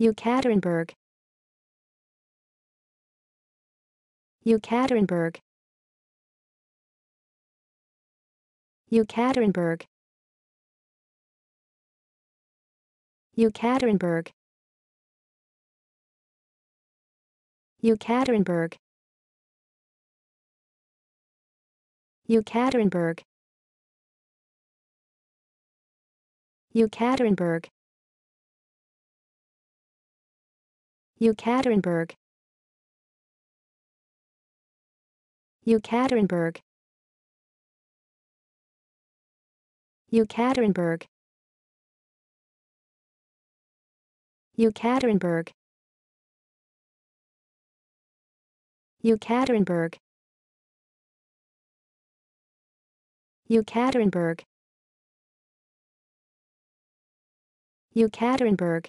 Yekaterinburg Yekaterinburg Yekaterinburg Yekaterinburg Yekaterinburg Yekaterinburg Yekaterinburg Yekaterinburg Yekaterinburg Yekaterinburg Yekaterinburg Yekaterinburg Yekaterinburg Yekaterinburg